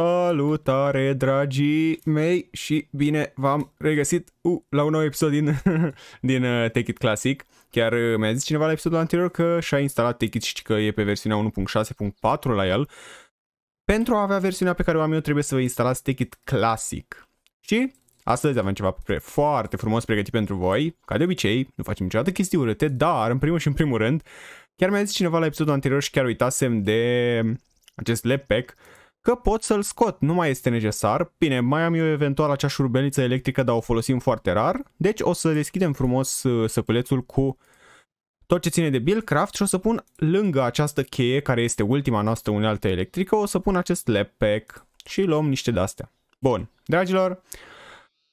Salutare dragii mei și bine v-am regăsit uh, la un nou episod din, din uh, Take It Classic. Chiar uh, mi-a zis cineva la episodul anterior că și-a instalat Take It și că e pe versiunea 1.6.4 la el. Pentru a avea versiunea pe care o am eu trebuie să vă instalați Take It Classic. Și astăzi avem ceva pre foarte frumos pregătit pentru voi. Ca de obicei, nu facem niciodată chestii urâte, dar în primul și în primul rând, chiar mi-a zis cineva la episodul anterior și chiar uitasem de acest lepec. pack că pot să-l scot, nu mai este necesar. Bine, mai am eu eventual acea șurubelniță electrică, dar o folosim foarte rar. Deci o să deschidem frumos uh, săculețul cu tot ce ține de Billcraft și o să pun lângă această cheie, care este ultima noastră unealtă electrică, o să pun acest pack și luăm niște de-astea. Bun, dragilor,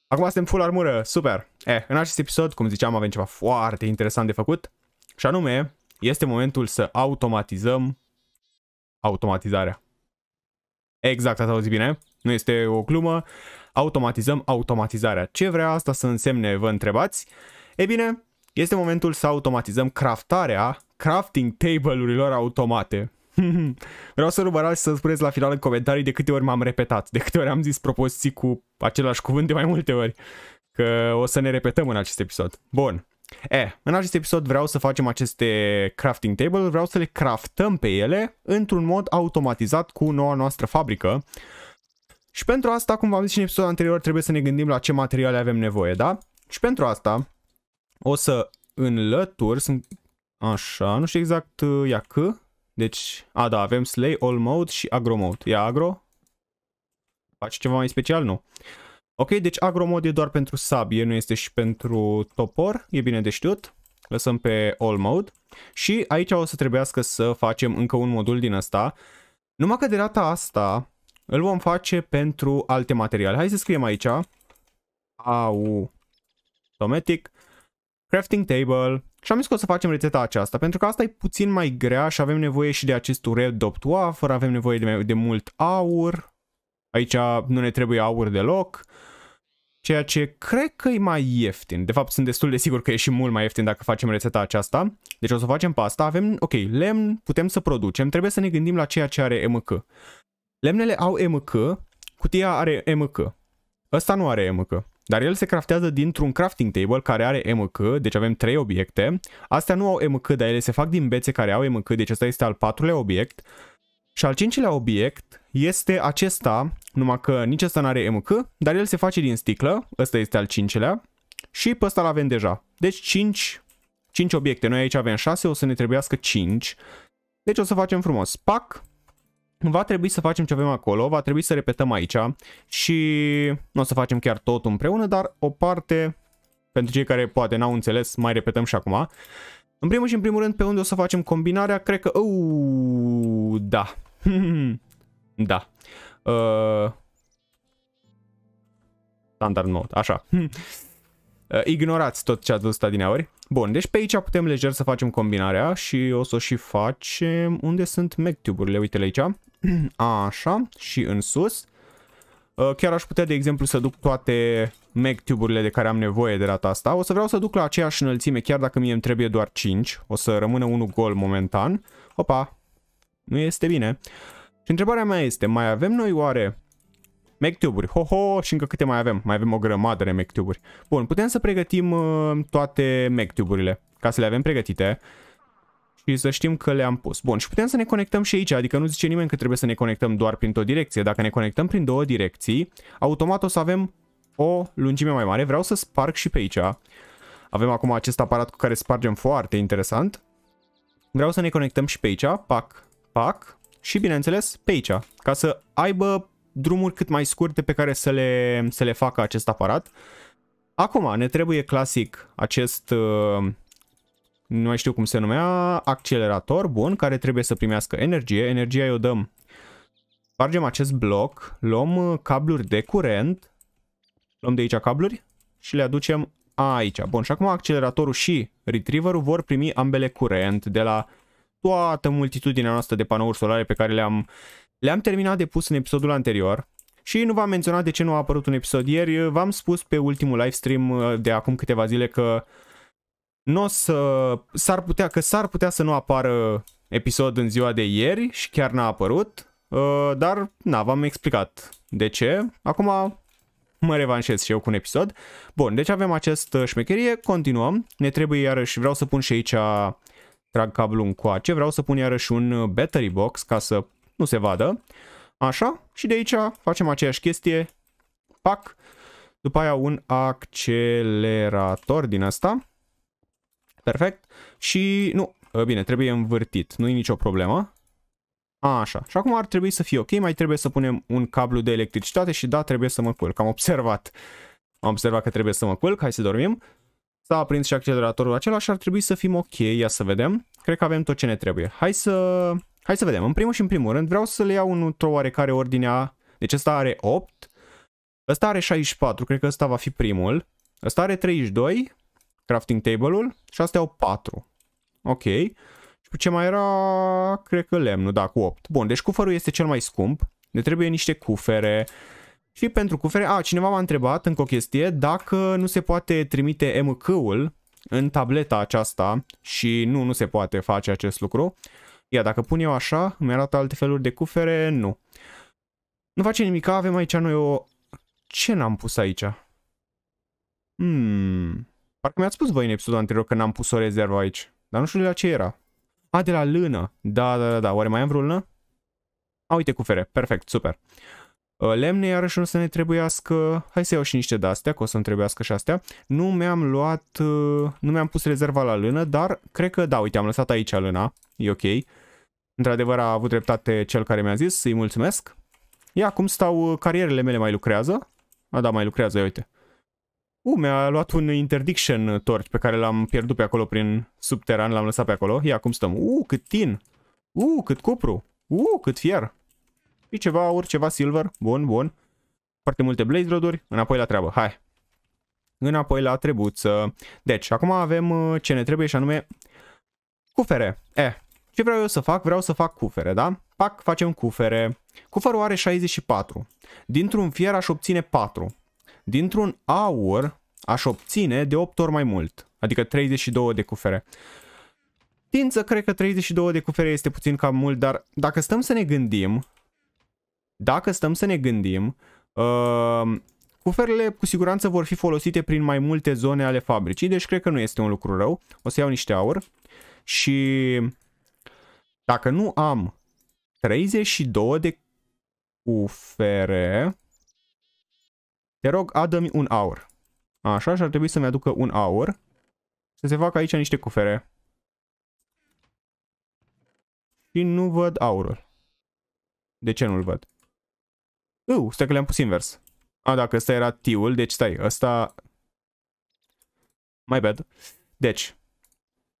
acum suntem full armură, super! Eh, în acest episod, cum ziceam, avem ceva foarte interesant de făcut și anume, este momentul să automatizăm automatizarea. Exact, ați auzit bine, nu este o glumă. Automatizăm automatizarea. Ce vrea asta să însemne, vă întrebați? E bine, este momentul să automatizăm craftarea crafting table-urilor automate. Vreau să rugărați să spuneți la final în comentarii de câte ori m-am repetat, de câte ori am zis propoziții cu același cuvânt de mai multe ori, că o să ne repetăm în acest episod. Bun, E, în acest episod vreau să facem aceste crafting table, vreau să le craftăm pe ele într-un mod automatizat cu noua noastră fabrică. Și pentru asta, cum v-am zis și în episodul anterior, trebuie să ne gândim la ce materiale avem nevoie, da? Și pentru asta o să înlătur, sunt așa, nu știu exact, ia uh, că, deci, a da, avem slay, all mode și agro mode. Ia agro, faci ceva mai special? Nu. Ok, deci agromod e doar pentru sabie, nu este și pentru topor, e bine de știut. Lăsăm pe all mode și aici o să trebuiască să facem încă un modul din asta. Numai că de data asta îl vom face pentru alte materiale. Hai să scriem aici. Au. Automatic. Crafting table. Și am zis că o să facem rețeta aceasta, pentru că asta e puțin mai grea și avem nevoie și de acest red dopt wafer, avem nevoie de, de mult aur, Aici nu ne trebuie aur deloc, ceea ce cred că e mai ieftin. De fapt, sunt destul de sigur că e și mult mai ieftin dacă facem rețeta aceasta. Deci o să facem pasta, avem, ok, lemn putem să producem, trebuie să ne gândim la ceea ce are MK. Lemnele au MK, cutia are MK. Ăsta nu are MK. Dar el se craftează dintr-un crafting table care are MK, deci avem 3 obiecte. Astea nu au MK, dar ele se fac din bețe care au MK, deci ăsta este al patrulea obiect. Și al cincilea obiect este acesta, numai că nici ăsta nu are MK, dar el se face din sticlă, ăsta este al cincilea, și pe ăsta l-avem deja. Deci 5, 5 obiecte, noi aici avem 6, o să ne trebuiască 5. Deci o să facem frumos, pac, va trebui să facem ce avem acolo, va trebui să repetăm aici și nu o să facem chiar tot împreună, dar o parte, pentru cei care poate n-au înțeles, mai repetăm și acum. În primul și în primul rând, pe unde o să facem combinarea, cred că... Uuu, da, da. Uh, standard mode, așa. Uh, ignorați tot ce ați văzut adineauri. Bun, deci pe aici putem lejer să facem combinarea și o să o și facem... Unde sunt MacTube-urile? Uite-le aici. Așa, și în sus. Uh, chiar aș putea, de exemplu, să duc toate MacTube-urile de care am nevoie de data asta. O să vreau să duc la aceeași înălțime, chiar dacă mie îmi trebuie doar 5. O să rămână unul gol momentan. Opa, nu este bine. Și întrebarea mea este, mai avem noi oare mectuburi? Ho-ho, și încă câte mai avem? Mai avem o grămadă de mectuburi. Bun, putem să pregătim uh, toate mectuburile, ca să le avem pregătite și să știm că le-am pus. Bun, și putem să ne conectăm și aici, adică nu zice nimeni că trebuie să ne conectăm doar printr-o direcție. Dacă ne conectăm prin două direcții, automat o să avem o lungime mai mare. Vreau să sparg și pe aici. Avem acum acest aparat cu care spargem foarte interesant. Vreau să ne conectăm și pe aici, pac, pac și, bineînțeles, pe aici, ca să aibă drumuri cât mai scurte pe care să le, să le facă acest aparat. Acum, ne trebuie clasic acest, uh, nu mai știu cum se numea, accelerator, bun, care trebuie să primească energie. Energia o dăm. Spargem acest bloc, luăm uh, cabluri de curent, luăm de aici cabluri și le aducem aici. Bun, și acum acceleratorul și retrieverul vor primi ambele curent de la toată multitudinea noastră de panouri solare pe care le-am le-am terminat de pus în episodul anterior. Și nu v-am menționat de ce nu a apărut un episod ieri, v-am spus pe ultimul livestream uh, de acum câteva zile că nu să, s-ar putea, că s-ar putea să nu apară episod în ziua de ieri și chiar n-a apărut, uh, dar na, v-am explicat de ce. Acum mă revanșez și eu cu un episod. Bun, deci avem acest șmecherie, continuăm, ne trebuie iarăși, vreau să pun și aici trag cablul coace, vreau să pun iarăși un uh, battery box ca să nu se vadă. Așa, și de aici facem aceeași chestie, pac, după aia un accelerator din asta, perfect, și nu, uh, bine, trebuie învârtit, nu e nicio problemă. Așa, și acum ar trebui să fie ok, mai trebuie să punem un cablu de electricitate și da, trebuie să mă culc, am observat. Am observat că trebuie să mă culc, hai să dormim. S-a aprins și acceleratorul acela și ar trebui să fim ok, ia să vedem. Cred că avem tot ce ne trebuie. Hai să, hai să vedem. În primul și în primul rând vreau să le iau într-o oarecare ordinea. Deci ăsta are 8, ăsta are 64, cred că ăsta va fi primul. Ăsta are 32, crafting table-ul și astea au 4. Ok. Și cu ce mai era, cred că lemnul, da, cu 8. Bun, deci cufărul este cel mai scump. Ne trebuie niște cufere, și pentru cufere, a, cineva m-a întrebat încă o chestie, dacă nu se poate trimite MK-ul în tableta aceasta și nu, nu se poate face acest lucru. Ia, dacă pun eu așa, mi-arată alte feluri de cufere, nu. Nu face nimic, avem aici noi o... Ce n-am pus aici? Hmm... Parcă mi-ați spus voi în episodul anterior că n-am pus o rezervă aici. Dar nu știu de la ce era. A, de la lână. Da, da, da, da. Oare mai am vreo lână? A, uite cufere. Perfect, super. Ă, lemne, iarăși nu să ne trebuiască, hai să iau și niște de-astea, că o să-mi trebuiască și astea. Nu mi-am luat, ă, nu mi-am pus rezerva la lână, dar cred că, da, uite, am lăsat aici lână, e ok. Într-adevăr a avut dreptate cel care mi-a zis, îi mulțumesc. Ia, cum stau, ă, carierele mele mai lucrează? A, da, mai lucrează, uite. U, mi-a luat un interdiction torch pe care l-am pierdut pe acolo prin subteran, l-am lăsat pe acolo. Ia, cum stăm? U, cât tin! U, cât cupru! U, cât fier! Și ceva, ceva silver. Bun, bun. Foarte multe blaze roduri. Înapoi la treabă. Hai. Înapoi la trebuță. Deci, acum avem uh, ce ne trebuie și anume cufere. E, eh, ce vreau eu să fac? Vreau să fac cufere, da? Pac, facem cufere. Cufărul are 64. Dintr-un fier aș obține 4. Dintr-un aur aș obține de 8 ori mai mult. Adică 32 de cufere. Tință, cred că 32 de cufere este puțin cam mult, dar dacă stăm să ne gândim, dacă stăm să ne gândim, uh, Cuferele cu siguranță vor fi folosite prin mai multe zone ale fabricii, deci cred că nu este un lucru rău. O să iau niște aur și dacă nu am 32 de cufere, te rog, adă-mi un aur. Așa, și ar trebui să-mi aducă un aur. Să se facă aici niște cufere. Și nu văd aurul. De ce nu-l văd? Uh, stai că le-am pus invers. A, ah, dacă ăsta era T-ul, deci stai, ăsta... My bad. Deci,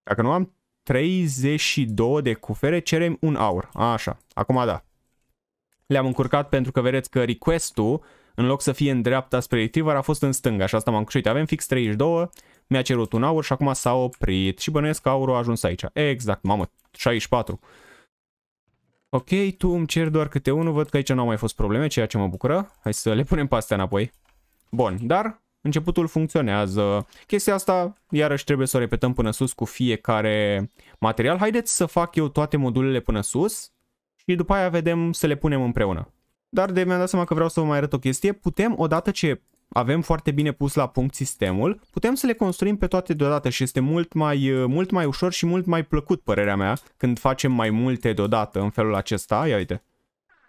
dacă nu am 32 de cufere, cerem un aur. A, așa, acum da. Le-am încurcat pentru că vedeți că request-ul, în loc să fie în dreapta spre retriever, a fost în stânga și asta m-am cușit. Avem fix 32, mi-a cerut un aur și acum s-a oprit. Și bănuiesc că aurul a ajuns aici. Exact, mamă, 64. Ok, tu îmi ceri doar câte unul, văd că aici nu au mai fost probleme, ceea ce mă bucură. Hai să le punem pe astea înapoi. Bun, dar începutul funcționează. Chestia asta, iarăși trebuie să o repetăm până sus cu fiecare material. Haideți să fac eu toate modulele până sus și după aia vedem să le punem împreună. Dar de mi-am dat seama că vreau să vă mai arăt o chestie. Putem, odată ce avem foarte bine pus la punct sistemul, putem să le construim pe toate deodată și este mult mai, uh, mult mai ușor și mult mai plăcut, părerea mea, când facem mai multe deodată în felul acesta. Ia uite,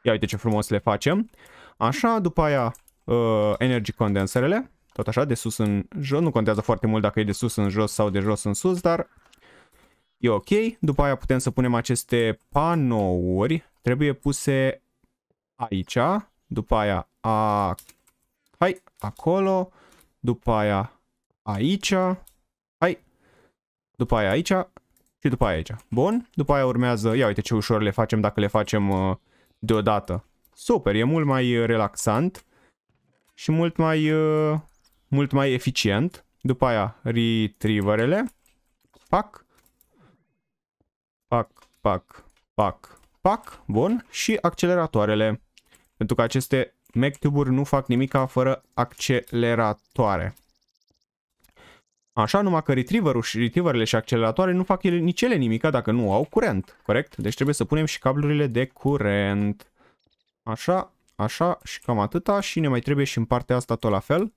ia uite ce frumos le facem. Așa, după aia uh, energy condenserele, tot așa, de sus în jos, nu contează foarte mult dacă e de sus în jos sau de jos în sus, dar e ok. După aia putem să punem aceste panouri, trebuie puse aici, după aia acolo acolo, după aia aici, hai, după aia aici și după aia aici. Bun, după aia urmează, ia uite ce ușor le facem dacă le facem uh, deodată. Super, e mult mai uh, relaxant și mult mai, uh, mult mai eficient. După aia retrieverele, pac, pac, pac, pac, pac, bun, și acceleratoarele. Pentru că aceste MacTube-uri nu fac nimic fără acceleratoare. Așa, numai că retriever și retrieverele și acceleratoare nu fac ele, nici ele nimica dacă nu au curent, corect? Deci trebuie să punem și cablurile de curent. Așa, așa și cam atâta și ne mai trebuie și în partea asta tot la fel.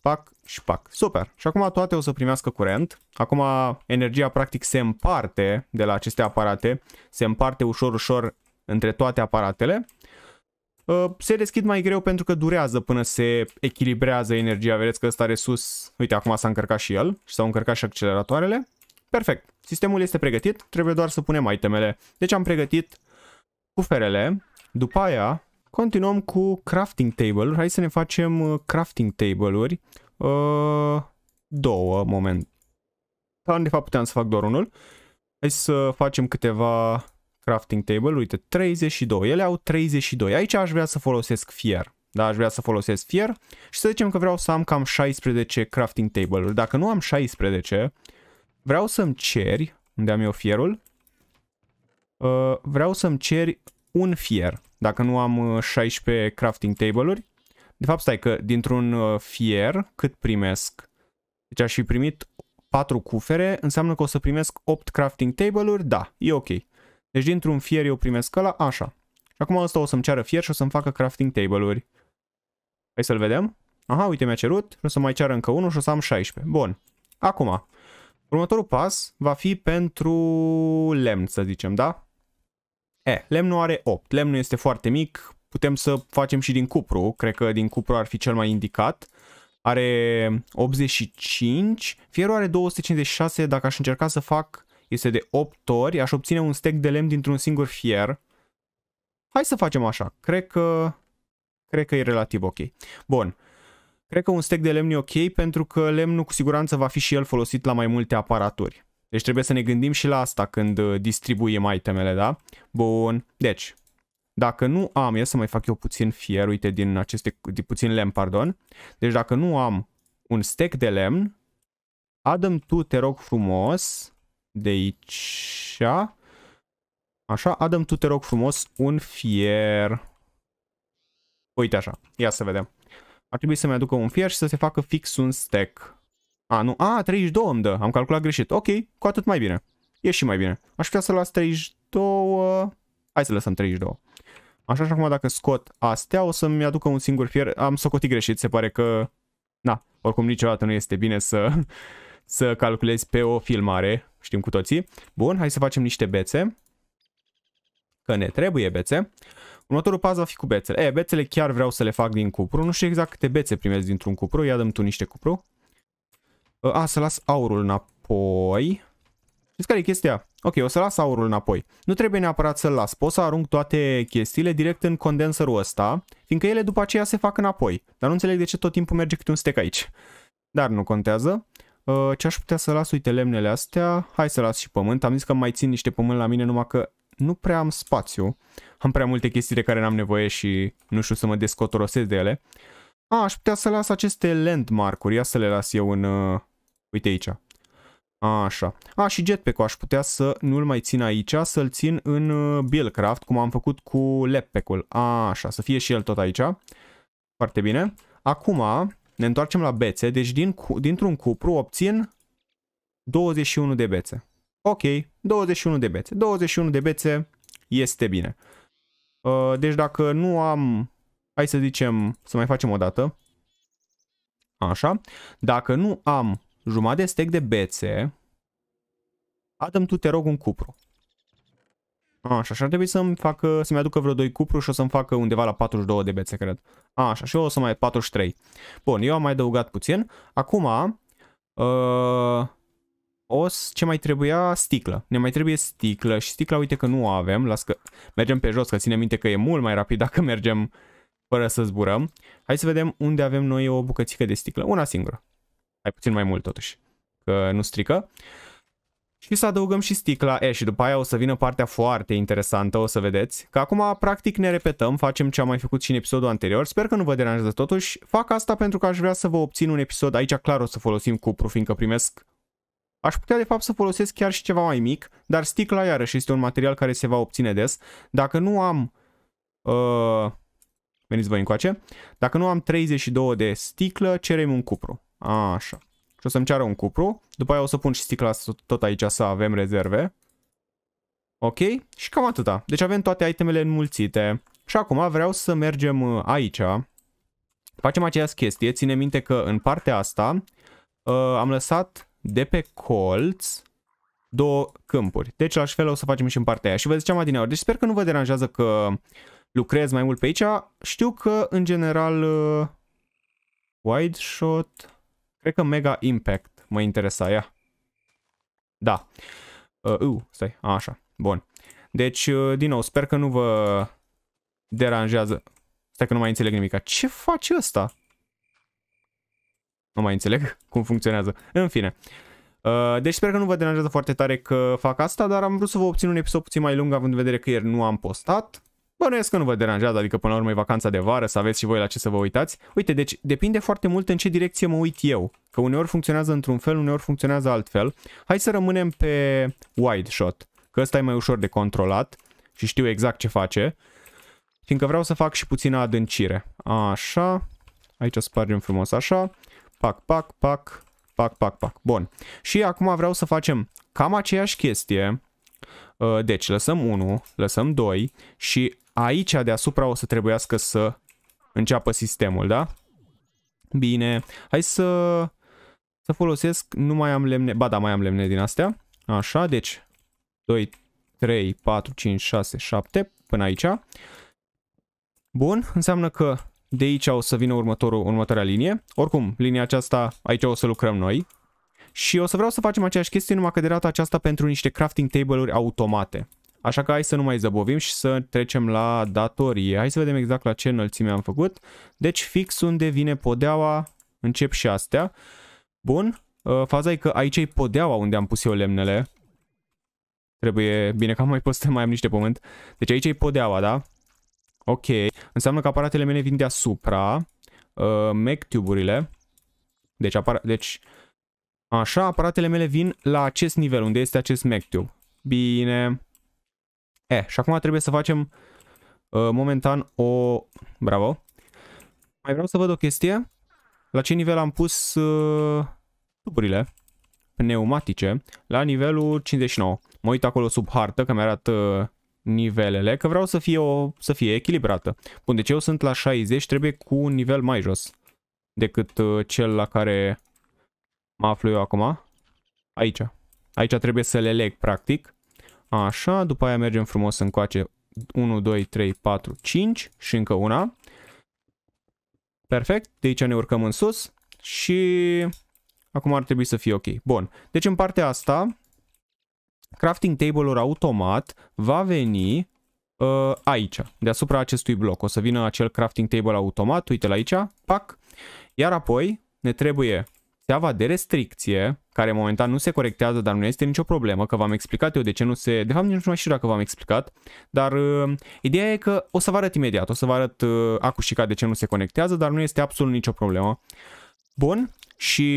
Pac și pac. Super. Și acum toate o să primească curent. Acum energia practic se împarte de la aceste aparate, se împarte ușor-ușor între toate aparatele Uh, se deschid mai greu pentru că durează până se echilibrează energia. Vedeți că ăsta are sus, uite acum s-a încărcat și el și s-au încărcat și acceleratoarele. Perfect, sistemul este pregătit, trebuie doar să punem itemele. Deci am pregătit cuferele, după aia continuăm cu crafting table. Hai să ne facem uh, crafting table-uri. Uh, două, moment. Da, de fapt puteam să fac doar unul. Hai să facem câteva crafting table, uite, 32, ele au 32. Aici aș vrea să folosesc fier, da, aș vrea să folosesc fier și să zicem că vreau să am cam 16 crafting table-uri. Dacă nu am 16, vreau să-mi ceri, unde am eu fierul, uh, vreau să-mi ceri un fier, dacă nu am 16 uh, crafting table-uri. De fapt, stai că dintr-un uh, fier cât primesc? Deci aș fi primit 4 cufere, înseamnă că o să primesc 8 crafting table-uri, da, e ok. Deci dintr-un fier eu primesc ăla, așa. Și acum ăsta o să-mi ceară fier și o să-mi facă crafting table-uri. Hai să-l vedem. Aha, uite, mi-a cerut și o să mai ceară încă unul și o să am 16. Bun. Acum, următorul pas va fi pentru lemn, să zicem, da? E, lemnul are 8. Lemnul este foarte mic. Putem să facem și din cupru. Cred că din cupru ar fi cel mai indicat. Are 85. Fierul are 256. Dacă aș încerca să fac este de 8 ori, aș obține un stack de lemn dintr-un singur fier. Hai să facem așa, cred că, cred că e relativ ok. Bun, cred că un stack de lemn e ok pentru că lemnul cu siguranță va fi și el folosit la mai multe aparaturi. Deci trebuie să ne gândim și la asta când uh, distribuim itemele, da? Bun, deci, dacă nu am, ia să mai fac eu puțin fier, uite, din aceste, din puțin lemn, pardon. Deci dacă nu am un stack de lemn, Adam, tu te rog frumos de aici. Așa, Adam, tu te rog frumos un fier. Uite așa, ia să vedem. Ar trebui să-mi aducă un fier și să se facă fix un stack. A, nu, a, 32 îmi dă, am calculat greșit. Ok, cu atât mai bine. E și mai bine. Aș putea să las 32... Hai să lăsăm 32. Așa și acum dacă scot astea o să-mi aducă un singur fier. Am socotit greșit, se pare că... Na, oricum niciodată nu este bine să să calculezi pe o filmare, știm cu toții. Bun, hai să facem niște bețe, că ne trebuie bețe. Următorul pas va fi cu bețele. E, bețele chiar vreau să le fac din cupru, nu știu exact câte bețe primesc dintr-un cupru, ia dăm tu niște cupru. Ă, a, să las aurul înapoi. Știți care e chestia? Ok, o să las aurul înapoi. Nu trebuie neapărat să-l las. Pot să arunc toate chestiile direct în condenserul ăsta, fiindcă ele după aceea se fac înapoi. Dar nu înțeleg de ce tot timpul merge câte un stec aici. Dar nu contează. Uh, ce aș putea să las, uite lemnele astea, hai să las și pământ, am zis că mai țin niște pământ la mine numai că nu prea am spațiu, am prea multe chestii de care n-am nevoie și nu știu să mă descotorosesc de ele. A, aș putea să las aceste landmark-uri, ia să le las eu în, uh, uite aici. A, așa. A, și jetpack-ul aș putea să nu-l mai țin aici, să-l țin în uh, Billcraft, cum am făcut cu lappack-ul. A, așa, să fie și el tot aici. Foarte bine. Acum, ne întoarcem la bețe, deci din, dintr-un cupru obțin 21 de bețe. Ok, 21 de bețe. 21 de bețe este bine. Uh, deci dacă nu am, hai să zicem, să mai facem o dată. Așa, dacă nu am jumătate de stec de bețe, Adam tu te rog un cupru. Așa, așa ar trebui să-mi facă, să-mi aducă vreo 2 cupru și o să-mi facă undeva la 42 de bețe, cred. Așa, și eu o să mai 43. Bun, eu am mai adăugat puțin. Acum, uh, ă, os, ce mai trebuia? Sticlă. Ne mai trebuie sticlă și sticla, uite că nu o avem. Las că mergem pe jos, că ține minte că e mult mai rapid dacă mergem fără să zburăm. Hai să vedem unde avem noi o bucățică de sticlă. Una singură. Hai puțin mai mult totuși, că nu strică. Uh, și să adăugăm și sticla E și după aia o să vină partea foarte interesantă, o să vedeți. Că acum practic ne repetăm, facem ce am mai făcut și în episodul anterior, sper că nu vă deranjează totuși. Fac asta pentru că aș vrea să vă obțin un episod, aici clar o să folosim cupru, fiindcă primesc Aș putea de fapt să folosesc chiar și ceva mai mic, dar sticla iarăși este un material care se va obține des. Dacă nu am... Uh, veniți voi încoace. Dacă nu am 32 de sticlă, cerem un cupru. Așa și o să-mi ceară un cupru. După aia o să pun și sticla tot aici să avem rezerve. Ok? Și cam atâta. Deci avem toate itemele înmulțite. Și acum vreau să mergem uh, aici. Facem aceeași chestie. Ține minte că în partea asta uh, am lăsat de pe colț două câmpuri. Deci la fel o să facem și în partea aia. Și vă ziceam adineori. Deci sper că nu vă deranjează că lucrez mai mult pe aici. Știu că în general... Uh, wide shot... Cred că Mega Impact mă interesa ea. Da. Uh, uh, stai, A, așa, bun. Deci, uh, din nou, sper că nu vă deranjează. Stai că nu mai înțeleg nimica. Ce faci ăsta? Nu mai înțeleg cum funcționează. În fine. Uh, deci sper că nu vă deranjează foarte tare că fac asta, dar am vrut să vă obțin un episod puțin mai lung având în vedere că ieri nu am postat. Bănuiesc că nu vă deranjează, adică până la urmă e vacanța de vară, să aveți și voi la ce să vă uitați. Uite, deci depinde foarte mult în ce direcție mă uit eu, că uneori funcționează într-un fel, uneori funcționează altfel. Hai să rămânem pe wide shot, că ăsta e mai ușor de controlat și știu exact ce face, fiindcă vreau să fac și puțină adâncire. Așa, aici o spargem frumos așa, pac, pac, pac, pac, pac, pac. Bun. Și acum vreau să facem cam aceeași chestie, ă, deci lăsăm 1, lăsăm 2 și Aici deasupra o să trebuiască să înceapă sistemul, da? Bine, hai să, să folosesc, nu mai am lemne, ba da, mai am lemne din astea. Așa, deci 2, 3, 4, 5, 6, 7 până aici. Bun, înseamnă că de aici o să vină următorul, următoarea linie. Oricum, linia aceasta, aici o să lucrăm noi. Și o să vreau să facem aceeași chestie, numai că de data aceasta pentru niște crafting table-uri automate. Așa că hai să nu mai zăbovim și să trecem la datorie. Hai să vedem exact la ce înălțime am făcut. Deci fix unde vine podeaua, încep și astea. Bun, uh, faza e că aici e podeaua unde am pus eu lemnele. Trebuie, bine că am mai pus să mai am niște pământ. Deci aici e podeaua, da? Ok, înseamnă că aparatele mele vin deasupra. Uh, Mac urile Deci, apar deci, așa, aparatele mele vin la acest nivel, unde este acest Mac tube. Bine, E, și acum trebuie să facem uh, momentan o... Bravo! Mai vreau să văd o chestie. La ce nivel am pus uh, tuburile pneumatice? La nivelul 59. Mă uit acolo sub hartă, că mi-arată nivelele, că vreau să fie, o, să fie echilibrată. Bun, deci eu sunt la 60, trebuie cu un nivel mai jos decât uh, cel la care mă aflu eu acum. Aici. Aici trebuie să le leg, practic. Așa, după aia mergem frumos încoace 1, 2, 3, 4, 5 și încă una. Perfect, de aici ne urcăm în sus și acum ar trebui să fie ok. Bun, deci în partea asta, crafting table-ul automat va veni uh, aici, deasupra acestui bloc. O să vină acel crafting table automat, uite-l aici, pac. Iar apoi ne trebuie țeava de restricție, care momentan nu se corectează, dar nu este nicio problemă, că v-am explicat eu de ce nu se... De fapt, nici nu mai știu dacă v-am explicat, dar uh, ideea e că o să vă arăt imediat, o să vă arăt uh, acușica și de ce nu se conectează, dar nu este absolut nicio problemă. Bun, și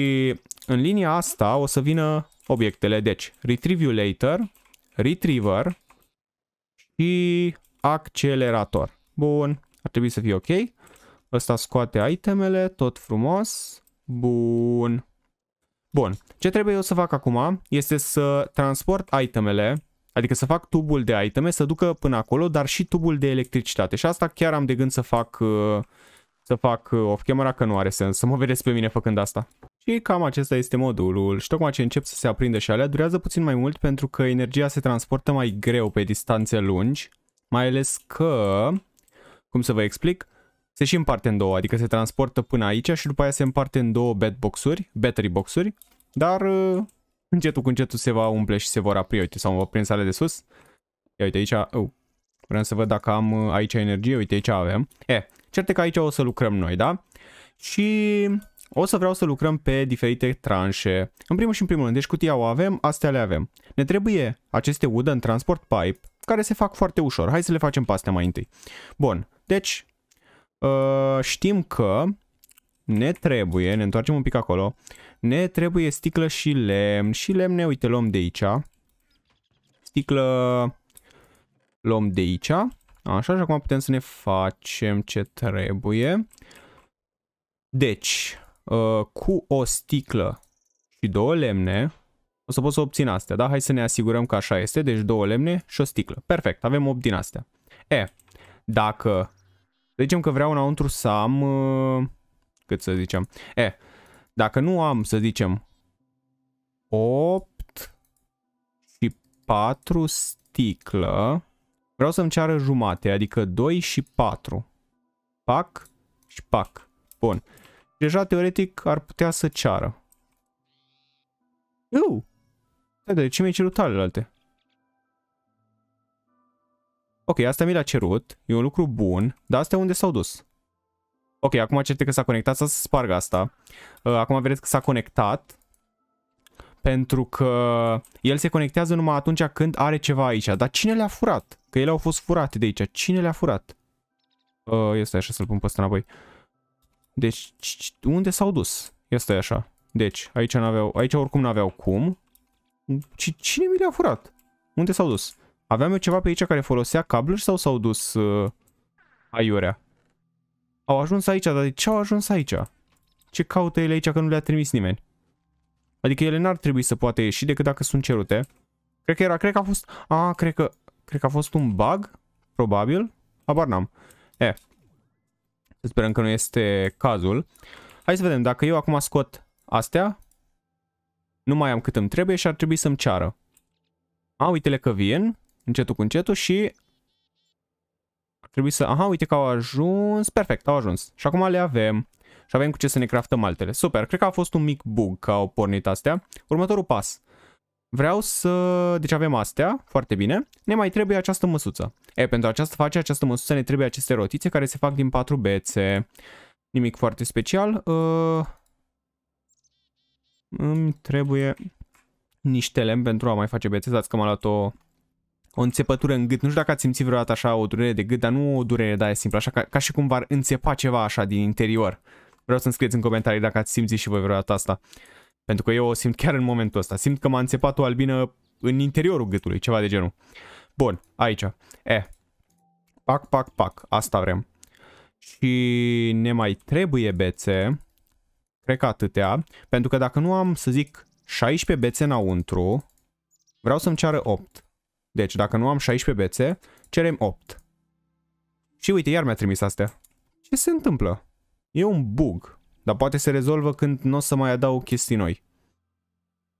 în linia asta o să vină obiectele, deci Retrievulator, Retriever și Accelerator. Bun, ar trebui să fie ok. Ăsta scoate itemele, tot frumos. Bun. Bun. Ce trebuie eu să fac acum este să transport itemele, adică să fac tubul de iteme, să ducă până acolo, dar și tubul de electricitate. Și asta chiar am de gând să fac, uh, să fac uh, off-camera, că nu are sens să mă vedeți pe mine făcând asta. Și cam acesta este modulul și tocmai ce încep să se aprindă și alea durează puțin mai mult pentru că energia se transportă mai greu pe distanțe lungi, mai ales că, cum să vă explic, se și împarte în două, adică se transportă până aici și după aia se împarte în două bed boxuri, battery boxuri, dar uh, încetul cu încetul se va umple și se vor apri, uite, sau mă prin sale de sus. Ia uite aici, oh, vreau să văd dacă am uh, aici energie, uite aici avem. E, certe că aici o să lucrăm noi, da? Și o să vreau să lucrăm pe diferite tranșe. În primul și în primul rând, deci cutia o avem, astea le avem. Ne trebuie aceste wooden transport pipe, care se fac foarte ușor. Hai să le facem pe astea mai întâi. Bun, deci uh, știm că ne trebuie, ne întoarcem un pic acolo, ne trebuie sticlă și lemn. Și ne, uite, luăm de aici. Sticlă luăm de aici. Așa, și acum putem să ne facem ce trebuie. Deci, uh, cu o sticlă și două lemne, o să pot să obțin astea, da? Hai să ne asigurăm că așa este, deci două lemne și o sticlă. Perfect, avem 8 din astea. E, dacă să zicem că vreau înăuntru să am... Uh, cât să zicem? E, dacă nu am, să zicem, 8 și 4 sticlă, vreau să-mi ceară jumate, adică 2 și 4. Pac și pac. Bun. Deja, teoretic, ar putea să ceară. Eu! Da, de ce mi-ai cerut alte? Ok, asta mi l-a cerut. E un lucru bun. Dar astea unde s-au dus? Ok, acum certe că s-a conectat. Să spargă asta. Uh, acum vedeți că s-a conectat. Pentru că el se conectează numai atunci când are ceva aici. Dar cine le-a furat? Că ele au fost furate de aici. Cine le-a furat? Uh, este așa să-l pun pe ăsta înapoi. Deci, unde s-au dus? Este așa. Deci, aici, aveau aici oricum n-aveau cum. Cine mi le-a furat? Unde s-au dus? Aveam eu ceva pe aici care folosea cabluri sau s-au dus uh, aiurea? Au ajuns aici, dar de ce au ajuns aici? Ce caută ele aici că nu le-a trimis nimeni? Adică ele n-ar trebui să poată ieși decât dacă sunt cerute. Cred că era, cred că a fost... A, cred că... Cred că a fost un bug? Probabil? Abar n-am. E. Să sperăm că nu este cazul. Hai să vedem, dacă eu acum scot astea, nu mai am cât îmi trebuie și ar trebui să-mi ceară. A, uite-le că vin. Încetul cu încetul și... Ar trebui să... Aha, uite că au ajuns. Perfect, au ajuns. Și acum le avem. Și avem cu ce să ne craftăm altele. Super, cred că a fost un mic bug că au pornit astea. Următorul pas. Vreau să... Deci avem astea, foarte bine. Ne mai trebuie această măsuță. E, pentru aceasta face această măsuță ne trebuie aceste rotițe care se fac din patru bețe. Nimic foarte special. Uh... Îmi trebuie niște lemn pentru a mai face bețe. Dați că m-a luat o o înțepătură în gât. Nu știu dacă ați simțit vreodată așa o durere de gât, dar nu o durere de aia simplă, așa ca, ca și cum v-ar înțepa ceva așa din interior. Vreau să-mi scrieți în comentarii dacă ați simțit și voi vreodată asta. Pentru că eu o simt chiar în momentul ăsta. Simt că m-a înțepat o albină în interiorul gâtului, ceva de genul. Bun, aici. E. Pac, pac, pac. Asta vrem. Și ne mai trebuie bețe. Cred că atâtea. Pentru că dacă nu am, să zic, 16 bețe înăuntru, vreau să-mi ceară 8. Deci dacă nu am 16 bețe, cerem 8. Și uite, iar mi-a trimis astea. Ce se întâmplă? E un bug, dar poate se rezolvă când nu o să mai adaug chestii noi.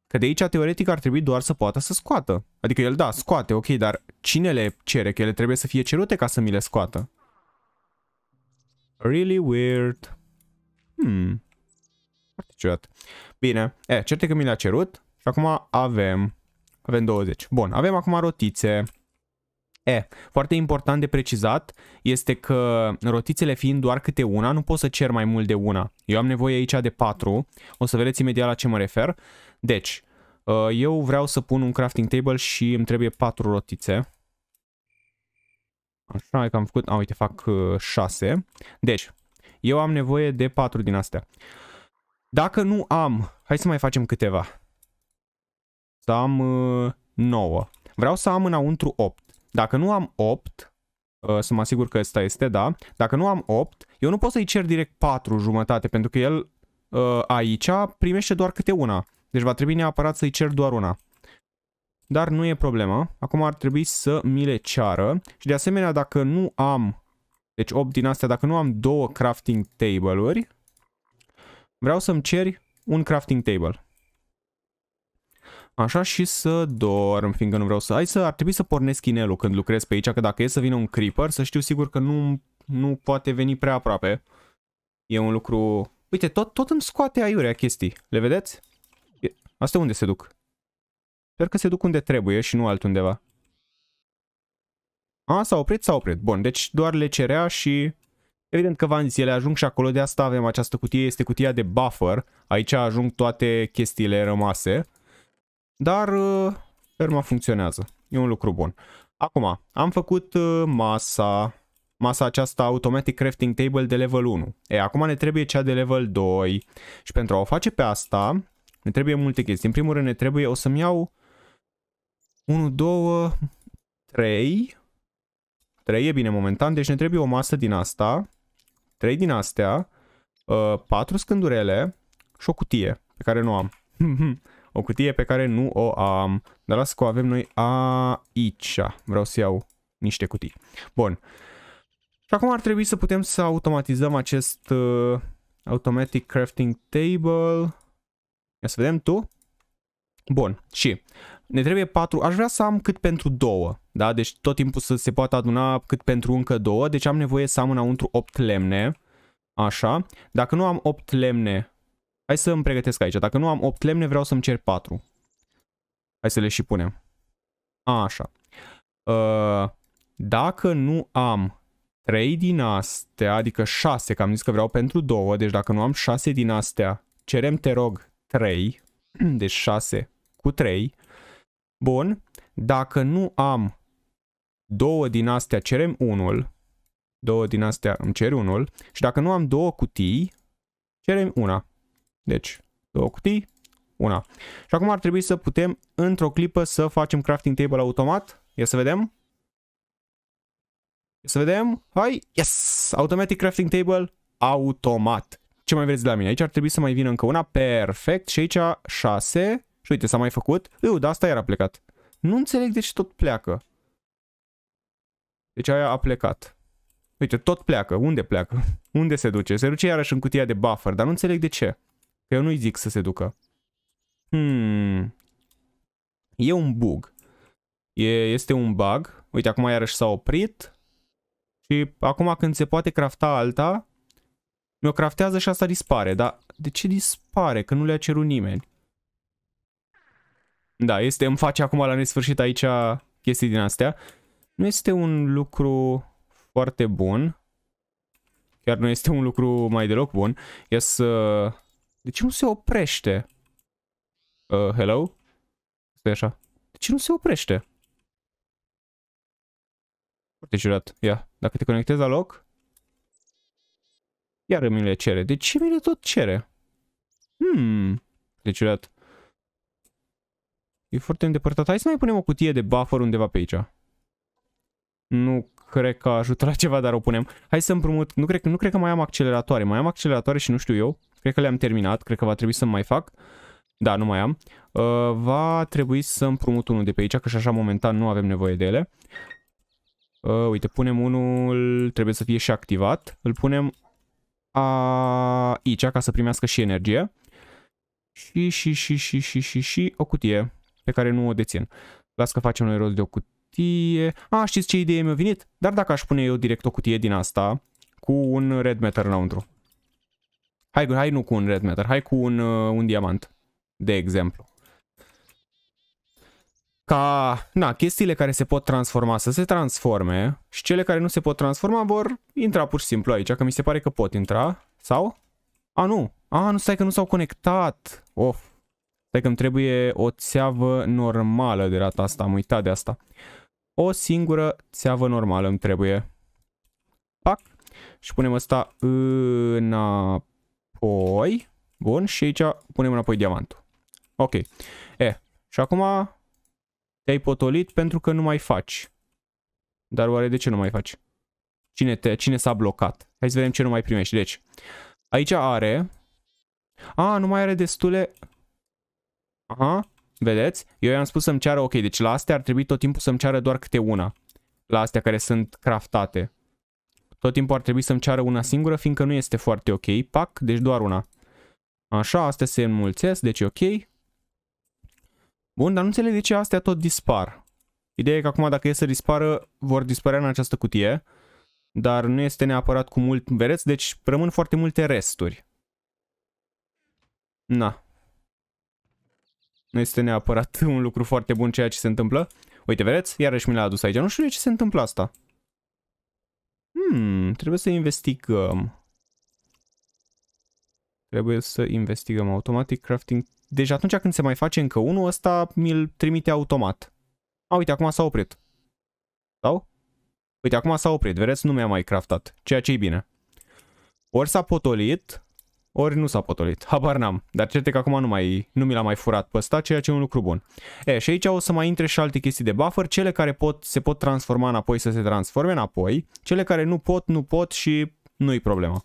Că de aici teoretic ar trebui doar să poată să scoată. Adică el da, scoate, ok, dar cine le cere? Că ele trebuie să fie cerute ca să mi le scoată. Really weird. Hmm. Foarte ciudat. Bine, e, certe că mi le-a cerut și acum avem avem 20. Bun, avem acum rotițe. E, foarte important de precizat este că rotițele fiind doar câte una, nu pot să cer mai mult de una. Eu am nevoie aici de 4, o să vedeți imediat la ce mă refer. Deci, ă, eu vreau să pun un crafting table și îmi trebuie 4 rotițe. Așa că am făcut, a uite, fac 6. Ă, deci, eu am nevoie de 4 din astea. Dacă nu am, hai să mai facem câteva să am 9. Uh, vreau să am înăuntru 8. Dacă nu am 8, uh, să mă asigur că ăsta este, da, dacă nu am 8, eu nu pot să-i cer direct 4 jumătate, pentru că el uh, aici primește doar câte una. Deci va trebui neapărat să-i cer doar una. Dar nu e problemă. Acum ar trebui să mi le ceară. Și de asemenea, dacă nu am, deci 8 din astea, dacă nu am două crafting table-uri, vreau să-mi ceri un crafting table. Așa și să dorm, fiindcă nu vreau să... Hai să ar trebui să pornesc inelul când lucrez pe aici, că dacă e să vină un creeper, să știu sigur că nu, nu poate veni prea aproape. E un lucru... Uite, tot, tot îmi scoate aiurea chestii. Le vedeți? Astea unde se duc? Sper că se duc unde trebuie și nu altundeva. A, s-a oprit, s-a oprit. Bun, deci doar le cerea și... Evident că v-am zis, ele ajung și acolo, de asta avem această cutie, este cutia de buffer. Aici ajung toate chestiile rămase. Dar ferma uh, funcționează. E un lucru bun. Acum, am făcut uh, masa, masa aceasta Automatic Crafting Table de level 1. E, acum ne trebuie cea de level 2 și pentru a o face pe asta ne trebuie multe chestii. În primul rând ne trebuie, o să-mi iau 1, 2, 3, 3 e bine momentan, deci ne trebuie o masă din asta, 3 din astea, 4 uh, scândurele și o cutie pe care nu am. O cutie pe care nu o am. Dar las că o avem noi aici. Vreau să iau niște cutii. Bun. Și acum ar trebui să putem să automatizăm acest uh, automatic crafting table. Ia să vedem tu. Bun. Și ne trebuie patru. Aș vrea să am cât pentru două. Da? Deci tot timpul să se poată aduna cât pentru încă două. Deci am nevoie să am înăuntru 8 lemne. Așa. Dacă nu am 8 lemne, Hai să îmi pregătesc aici. Dacă nu am 8 lemne, vreau să-mi cer 4. Hai să le și punem. A, Așa. Uh, Dacă nu am 3 din astea, adică 6, că am zis că vreau pentru 2, deci dacă nu am 6 din astea, cerem, te rog, 3, deci 6 cu 3. Bun, dacă nu am 2 din astea, cerem 1. 2 din astea îmi cer 1. și dacă nu am 2 cutii, cerem una. Deci, două cutii, una. Și acum ar trebui să putem într-o clipă să facem crafting table automat. Ia să vedem. Ia să vedem. Hai. Yes! Automatic crafting table automat. Ce mai vreți de la mine? Aici ar trebui să mai vină încă una. Perfect. Și aici șase. Și uite, s-a mai făcut. Eu da, asta era plecat. Nu înțeleg de ce tot pleacă. Deci aia a plecat. Uite, tot pleacă. Unde pleacă? Unde se duce? Se duce iarăși în cutia de buffer, dar nu înțeleg de ce. Că eu nu-i zic să se ducă. Hmm. E un bug. E, este un bug. Uite, acum iarăși s-a oprit. Și acum când se poate crafta alta, mi-o craftează și asta dispare. Dar de ce dispare? Că nu le-a cerut nimeni. Da, este, îmi face acum la nesfârșit aici chestii din astea. Nu este un lucru foarte bun. Chiar nu este un lucru mai deloc bun. Ia să de ce nu se oprește? Uh, hello? Stai așa. De ce nu se oprește? Foarte ciudat. Ia, dacă te conectezi la loc, iar mi le cere. De ce mi le tot cere? Hmm, de ciudat. E foarte îndepărtat. Hai să mai punem o cutie de buffer undeva pe aici. Nu cred că ajută la ceva, dar o punem. Hai să împrumut. Nu cred, nu cred că mai am acceleratoare. Mai am acceleratoare și nu știu eu. Cred că le-am terminat, cred că va trebui să mai fac. Da, nu mai am. Uh, va trebui să împrumut unul de pe aici, că și așa momentan nu avem nevoie de ele. Uh, uite, punem unul, trebuie să fie și activat. Îl punem aici ca să primească și energie. Și, și, și, și, și, și, și o cutie pe care nu o dețin. Las că facem noi rost de o cutie. A, ah, știți ce idee mi-a venit? Dar dacă aș pune eu direct o cutie din asta cu un red meter înăuntru. Hai, hai nu cu un red matter, hai cu un, uh, un diamant, de exemplu. Ca, na, chestiile care se pot transforma să se transforme și cele care nu se pot transforma vor intra pur și simplu aici, că mi se pare că pot intra, sau? A, nu, a, nu, stai că nu s-au conectat, of. Stai că îmi trebuie o țeavă normală de data asta, am uitat de asta. O singură țeavă normală îmi trebuie. Pac. Și punem asta în... Apoi, bun, și aici punem înapoi diamantul. Ok. E, și acum te-ai potolit pentru că nu mai faci. Dar oare de ce nu mai faci? Cine, te, cine s-a blocat? Hai să vedem ce nu mai primești. Deci, aici are... A, nu mai are destule... Aha, vedeți? Eu i-am spus să-mi ceară, ok, deci la astea ar trebui tot timpul să-mi ceară doar câte una. La astea care sunt craftate. Tot timpul ar trebui să-mi ceară una singură, fiindcă nu este foarte ok. Pac, deci doar una. Așa, astea se înmulțesc, deci ok. Bun, dar nu înțeleg de ce astea tot dispar. Ideea e că acum dacă e să dispară, vor dispărea în această cutie. Dar nu este neapărat cu mult vereț, deci rămân foarte multe resturi. Na. Nu este neapărat un lucru foarte bun ceea ce se întâmplă. Uite, vedeți? Iarăși mi l-a adus aici. Nu știu de ce se întâmplă asta. Hmm, trebuie să investigăm. Trebuie să investigăm automatic crafting. Deci atunci când se mai face încă unul, ăsta mi-l trimite automat. A, uite, acum s-a oprit. Sau? Uite, acum s-a oprit. Vedeți, nu mi-a mai craftat. Ceea ce e bine. Ori s-a potolit, ori nu s-a potolit, habar n-am, dar cert că acum nu, mai, nu mi l-a mai furat pe ăsta, ceea ce e un lucru bun. E, și aici o să mai intre și alte chestii de buffer, cele care pot, se pot transforma înapoi să se transforme înapoi, cele care nu pot, nu pot și nu-i problema.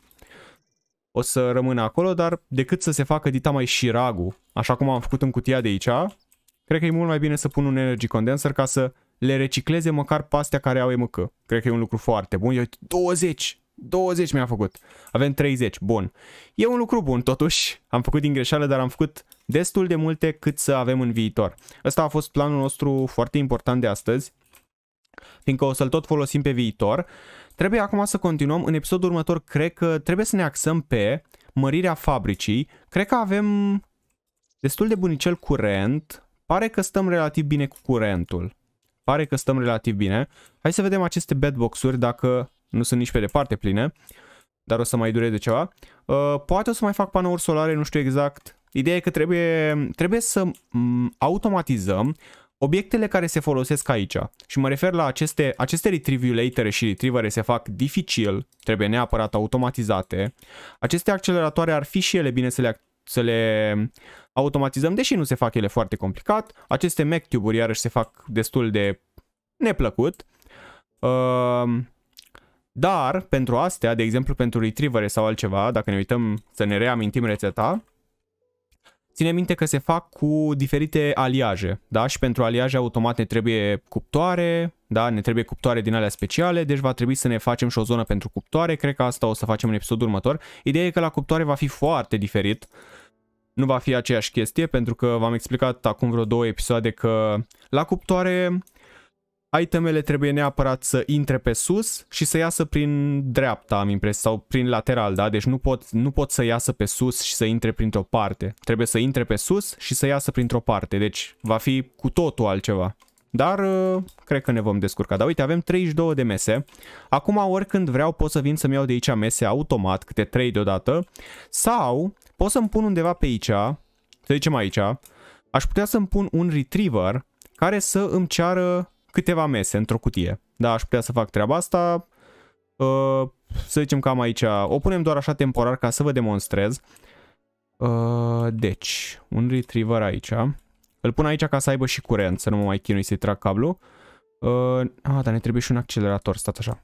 O să rămână acolo, dar decât să se facă dita mai și ragu, așa cum am făcut în cutia de aici, cred că e mult mai bine să pun un energy condenser ca să le recicleze măcar pastea care au EMC. Cred că e un lucru foarte bun. Eu 20! 20 mi-a făcut. Avem 30, bun. E un lucru bun totuși, am făcut din greșeală, dar am făcut destul de multe cât să avem în viitor. Ăsta a fost planul nostru foarte important de astăzi, fiindcă o să-l tot folosim pe viitor. Trebuie acum să continuăm, în episodul următor cred că trebuie să ne axăm pe mărirea fabricii. Cred că avem destul de bunicel curent, pare că stăm relativ bine cu curentul. Pare că stăm relativ bine. Hai să vedem aceste bedbox-uri dacă nu sunt nici pe departe pline, dar o să mai dureze ceva. Uh, poate o să mai fac panouri solare, nu știu exact. Ideea e că trebuie, trebuie să mm, automatizăm obiectele care se folosesc aici. Și mă refer la aceste, aceste retrivulatere și retrievere se fac dificil, trebuie neapărat automatizate. Aceste acceleratoare ar fi și ele bine să le să le automatizăm, deși nu se fac ele foarte complicat. Aceste MacTube-uri iarăși se fac destul de neplăcut. Uh, dar pentru astea, de exemplu pentru retrievere sau altceva, dacă ne uităm să ne reamintim rețeta, ține minte că se fac cu diferite aliaje, da? Și pentru aliaje automat ne trebuie cuptoare, da? Ne trebuie cuptoare din alea speciale, deci va trebui să ne facem și o zonă pentru cuptoare, cred că asta o să facem în episodul următor. Ideea e că la cuptoare va fi foarte diferit, nu va fi aceeași chestie, pentru că v-am explicat acum vreo două episoade că la cuptoare itemele trebuie neapărat să intre pe sus și să iasă prin dreapta, am impres, sau prin lateral, da? Deci nu pot, nu pot să iasă pe sus și să intre printr-o parte. Trebuie să intre pe sus și să iasă printr-o parte. Deci va fi cu totul altceva. Dar uh, cred că ne vom descurca. Dar uite, avem 32 de mese. Acum, oricând vreau, pot să vin să-mi iau de aici mese automat, câte 3 deodată. Sau pot să-mi pun undeva pe aici, să zicem aici, aș putea să-mi pun un retriever care să îmi ceară câteva mese într-o cutie. Da, aș putea să fac treaba asta. Uh, să zicem că am aici, o punem doar așa temporar ca să vă demonstrez. Uh, deci, un retriever aici. Îl pun aici ca să aibă și curent, să nu mă mai chinui să-i trag cablu. Uh, a, dar ne trebuie și un accelerator, stați așa.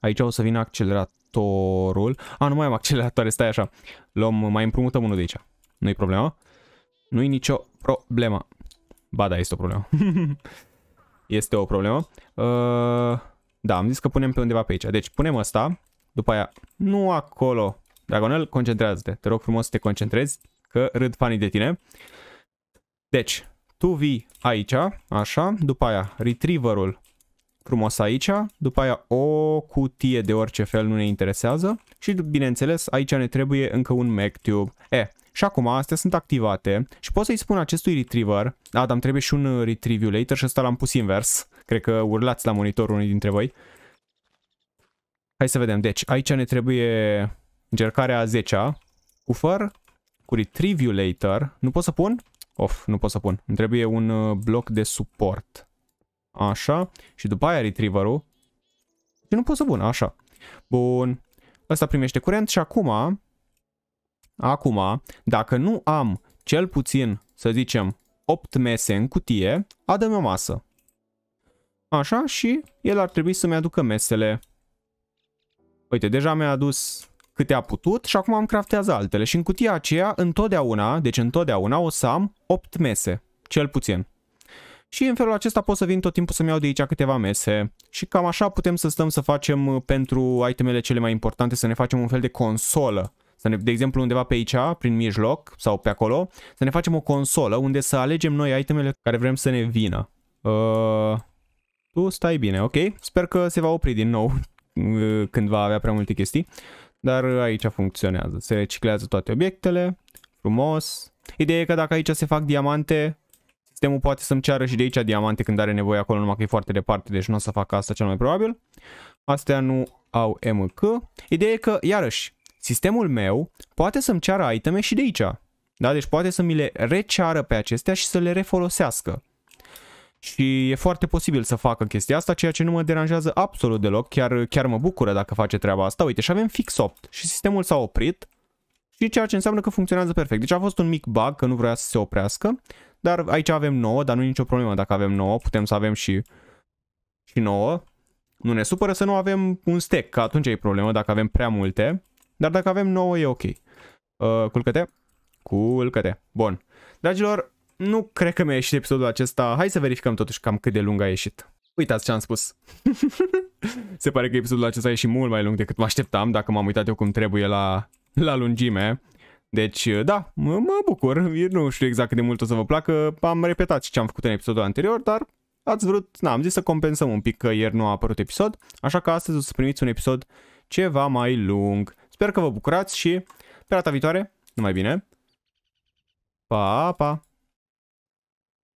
Aici o să vină acceleratorul. A, nu mai am acceleratoare, stai așa. Luăm, mai împrumutăm unul de aici. Nu-i problema? Nu-i nicio problemă. Ba da, este o problemă. este o problemă. Uh, da, am zis că punem pe undeva pe aici. Deci punem asta, după aia, nu acolo. Dragonel, concentrează-te. Te rog frumos să te concentrezi, că râd fanii de tine. Deci, tu vii aici, așa, după aia retrieverul frumos aici, după aia o cutie de orice fel nu ne interesează și bineînțeles aici ne trebuie încă un MacTube. E, și acum astea sunt activate și pot să-i spun acestui retriever, Adam trebuie și un uh, retrievulator și ăsta l-am pus invers, cred că urlați la monitor unii dintre voi. Hai să vedem, deci aici ne trebuie încercarea 10-a, cu făr, cu retrievulator, nu pot să pun? Of, nu pot să pun, îmi trebuie un uh, bloc de suport. Așa, și după aia retrieverul. Și nu pot să pun, așa. Bun, ăsta primește curent și acum Acum, dacă nu am cel puțin, să zicem, 8 mese în cutie, adă-mi o masă. Așa și el ar trebui să-mi aducă mesele. Uite, deja mi-a adus câte a putut și acum am craftează altele și în cutia aceea întotdeauna, deci întotdeauna o să am 8 mese, cel puțin. Și în felul acesta pot să vin tot timpul să-mi iau de aici câteva mese și cam așa putem să stăm să facem uh, pentru itemele cele mai importante, să ne facem un fel de consolă să ne, de exemplu, undeva pe aici, prin mijloc sau pe acolo, să ne facem o consolă unde să alegem noi itemele care vrem să ne vină. Uh, tu stai bine, ok? Sper că se va opri din nou uh, când va avea prea multe chestii. Dar aici funcționează. Se reciclează toate obiectele. Frumos. Ideea e că dacă aici se fac diamante, sistemul poate să-mi ceară și de aici diamante când are nevoie acolo, numai că e foarte departe, deci nu o să fac asta cel mai probabil. Astea nu au MK. Ideea e că, iarăși, sistemul meu poate să-mi ceară iteme și de aici. Da? Deci poate să mi le receară pe acestea și să le refolosească. Și e foarte posibil să facă chestia asta, ceea ce nu mă deranjează absolut deloc, chiar, chiar mă bucură dacă face treaba asta. Uite, și avem fix 8 și sistemul s-a oprit și ceea ce înseamnă că funcționează perfect. Deci a fost un mic bug, că nu vrea să se oprească, dar aici avem 9, dar nu e nicio problemă dacă avem 9, putem să avem și, și 9. Nu ne supără să nu avem un stack, că atunci e problemă dacă avem prea multe. Dar dacă avem 9 e ok. Uh, culcă-te. Culcă-te. Bun. Dragilor, nu cred că mi-a ieșit episodul acesta. Hai să verificăm totuși cam cât de lung a ieșit. Uitați ce am spus. Se pare că episodul acesta e și mult mai lung decât mă așteptam, dacă m-am uitat eu cum trebuie la, la lungime. Deci, uh, da, mă bucur. Eu nu știu exact cât de mult o să vă placă. Am repetat ce am făcut în episodul anterior, dar ați vrut, na, am zis să compensăm un pic că ieri nu a apărut episod, așa că astăzi o să primiți un episod ceva mai lung. Sper că vă bucurați și pe data viitoare, numai bine. Pa, pa!